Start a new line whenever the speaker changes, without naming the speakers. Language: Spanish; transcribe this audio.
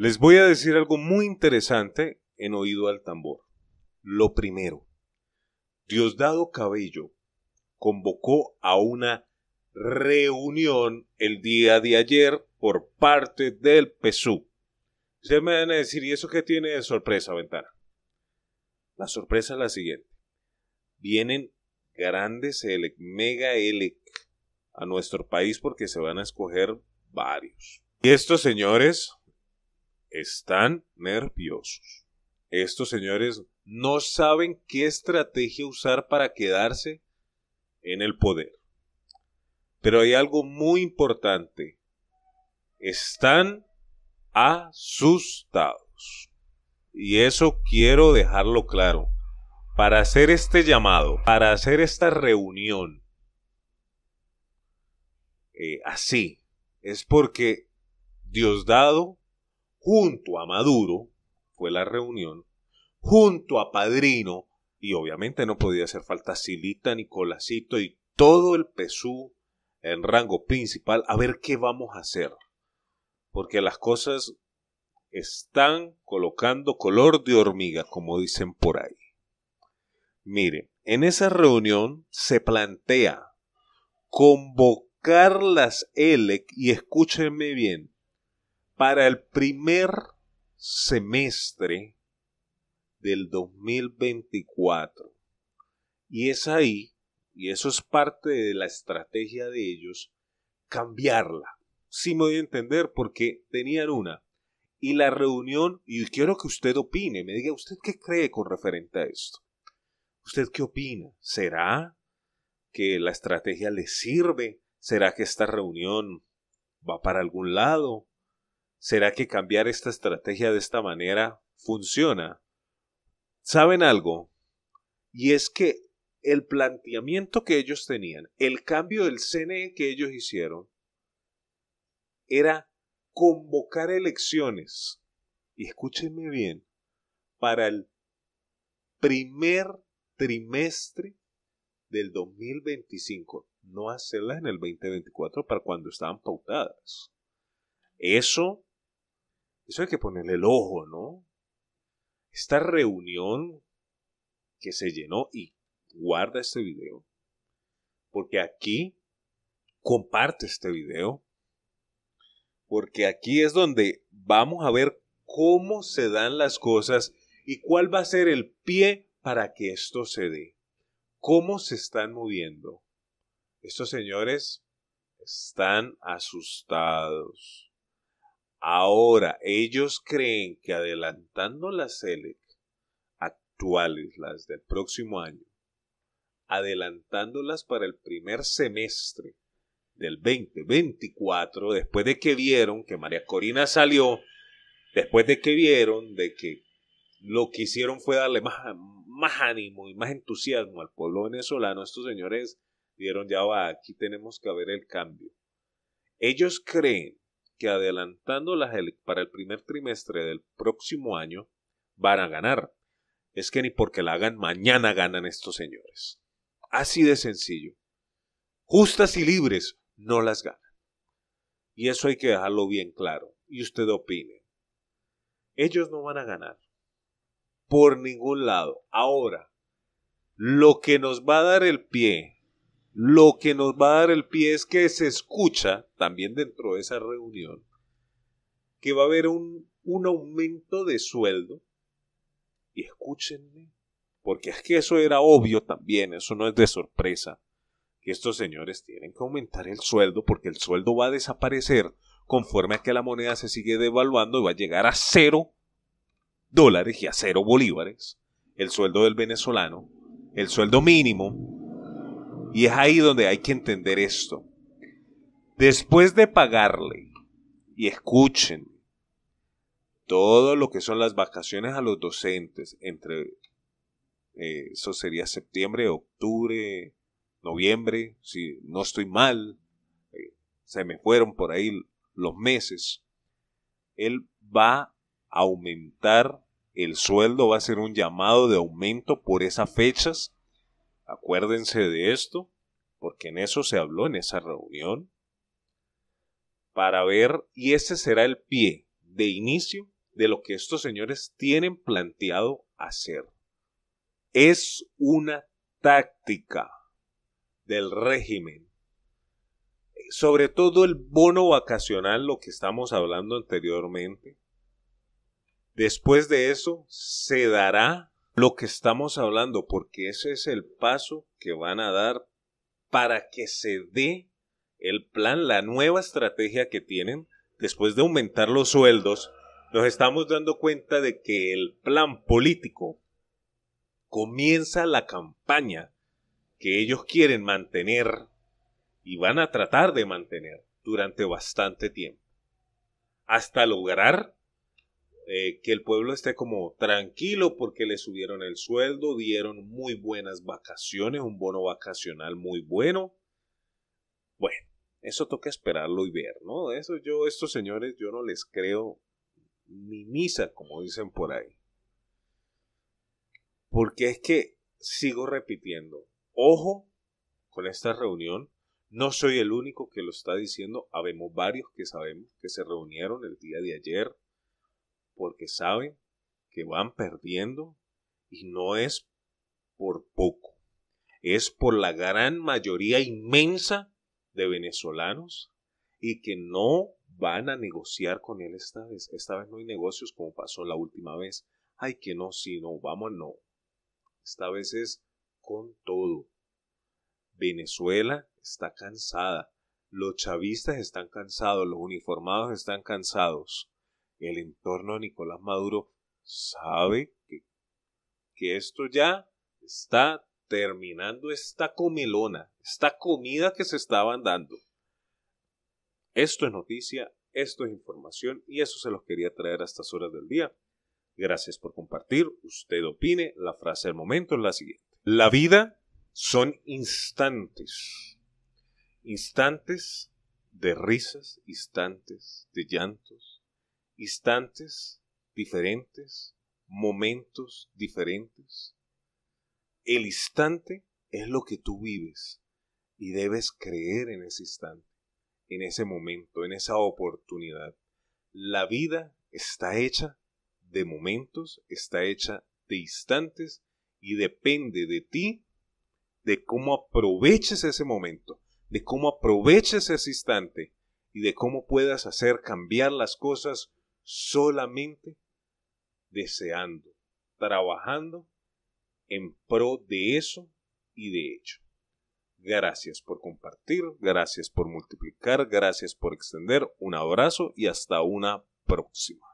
Les voy a decir algo muy interesante en oído al tambor. Lo primero, Diosdado Cabello convocó a una reunión el día de ayer por parte del PSU. Ustedes me van a decir, ¿y eso qué tiene de sorpresa, Ventana? La sorpresa es la siguiente. Vienen grandes elec, mega elec a nuestro país porque se van a escoger varios. Y estos señores están nerviosos. Estos señores no saben qué estrategia usar para quedarse en el poder. Pero hay algo muy importante. Están asustados. Y eso quiero dejarlo claro. Para hacer este llamado, para hacer esta reunión, eh, así, es porque Diosdado junto a Maduro, fue la reunión, junto a Padrino, y obviamente no podía hacer falta Silita, Nicolásito y todo el PSU en rango principal, a ver qué vamos a hacer. Porque las cosas están colocando color de hormiga, como dicen por ahí. Mire, en esa reunión se plantea convocar las ELEC, y escúchenme bien, para el primer semestre del 2024. Y es ahí, y eso es parte de la estrategia de ellos, cambiarla. Sí me voy a entender porque tenían una. Y la reunión, y quiero que usted opine, me diga usted qué cree con referente a esto. ¿Usted qué opina? ¿Será que la estrategia le sirve? ¿Será que esta reunión va para algún lado? ¿Será que cambiar esta estrategia de esta manera funciona? ¿Saben algo? Y es que el planteamiento que ellos tenían, el cambio del CNE que ellos hicieron, era convocar elecciones, y escúchenme bien, para el primer trimestre del 2025, no hacerlas en el 2024 para cuando estaban pautadas. Eso eso hay que ponerle el ojo, ¿no? Esta reunión que se llenó y guarda este video, porque aquí comparte este video, porque aquí es donde vamos a ver cómo se dan las cosas y cuál va a ser el pie para que esto se dé. ¿Cómo se están moviendo? Estos señores están asustados. Ahora ellos creen que adelantando las elec actuales, las del próximo año, adelantándolas para el primer semestre del 2024, después de que vieron que María Corina salió, después de que vieron de que lo que hicieron fue darle más, ánimo y más entusiasmo al pueblo venezolano, estos señores vieron ya va, aquí tenemos que haber el cambio. Ellos creen que adelantando las para el primer trimestre del próximo año van a ganar. Es que ni porque la hagan mañana ganan estos señores. Así de sencillo. Justas y libres no las ganan. Y eso hay que dejarlo bien claro. Y usted opine. Ellos no van a ganar. Por ningún lado. Ahora, lo que nos va a dar el pie lo que nos va a dar el pie es que se escucha, también dentro de esa reunión, que va a haber un, aumento de sueldo. Y escúchenme, porque es que eso era obvio también, eso no es de sorpresa, que estos señores tienen que aumentar el sueldo porque el sueldo va a desaparecer conforme a que la moneda se sigue devaluando y va a llegar a cero dólares y a cero bolívares el sueldo del venezolano, el sueldo mínimo, y es ahí donde hay que entender esto. Después de pagarle, y escuchen, todo lo que son las vacaciones a los docentes, entre eh, eso sería septiembre, octubre, noviembre, si no estoy mal, eh, se me fueron por ahí los meses, él va a aumentar el sueldo, va a ser un llamado de aumento por esas fechas Acuérdense de esto, porque en eso se habló en esa reunión, para ver, y ese será el pie de inicio de lo que estos señores tienen planteado hacer. Es una táctica del régimen. Sobre todo el bono vacacional, lo que estamos hablando anteriormente. Después de eso, se dará lo que estamos hablando, porque ese es el paso que van a dar para que se dé el plan, la nueva estrategia que tienen después de aumentar los sueldos. Nos estamos dando cuenta de que el plan político comienza la campaña que ellos quieren mantener y van a tratar de mantener durante bastante tiempo, hasta lograr eh, que el pueblo esté como tranquilo porque le subieron el sueldo, dieron muy buenas vacaciones, un bono vacacional muy bueno. Bueno, eso toca esperarlo y ver, ¿no? Eso yo, estos señores, yo no les creo ni misa, como dicen por ahí. Porque es que sigo repitiendo, ojo con esta reunión, no soy el único que lo está diciendo, habemos varios que sabemos que se reunieron el día de ayer, porque saben que van perdiendo y no es por poco, es por la gran mayoría inmensa de venezolanos y que no van a negociar con él esta vez. Esta vez no hay negocios como pasó la última vez. Ay, que no, si no, vamos, no. Esta vez es con todo. Venezuela está cansada. Los chavistas están cansados, los uniformados están cansados el entorno de Nicolás Maduro sabe que, que esto ya está terminando esta comelona, esta comida que se estaban dando. Esto es noticia, esto es información y eso se los quería traer a estas horas del día. Gracias por compartir, usted opine, la frase del momento es la siguiente. La vida son instantes, instantes de risas, instantes de llantos, instantes diferentes, momentos diferentes. El instante es lo que tú vives y debes creer en ese instante, en ese momento, en esa oportunidad. La vida está hecha de momentos, está hecha de instantes y depende de ti de cómo aproveches ese momento, de cómo aproveches ese instante y de cómo puedas hacer cambiar las cosas solamente deseando, trabajando en pro de eso y de hecho. Gracias por compartir, gracias por multiplicar, gracias por extender. Un abrazo y hasta una próxima.